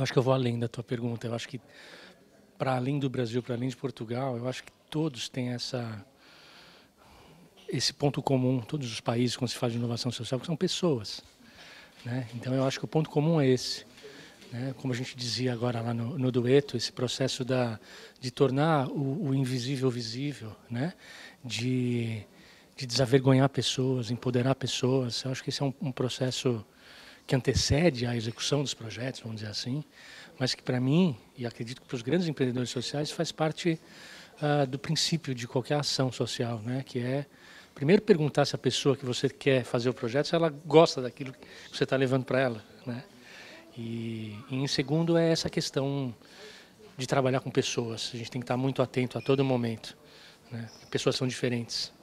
Eu acho que eu vou além da tua pergunta. Eu acho que para além do Brasil, para além de Portugal, eu acho que todos têm essa esse ponto comum, todos os países quando se fala de inovação social, que são pessoas, né? Então eu acho que o ponto comum é esse, né? Como a gente dizia agora lá no, no dueto, esse processo da de tornar o, o invisível visível, né? De de desavergonhar pessoas, empoderar pessoas. Eu acho que esse é um, um processo que antecede a execução dos projetos, vamos dizer assim, mas que para mim, e acredito que para os grandes empreendedores sociais, faz parte uh, do princípio de qualquer ação social, né? que é primeiro perguntar se a pessoa que você quer fazer o projeto, se ela gosta daquilo que você está levando para ela. Né? E, e em segundo é essa questão de trabalhar com pessoas, a gente tem que estar tá muito atento a todo momento, né? pessoas são diferentes.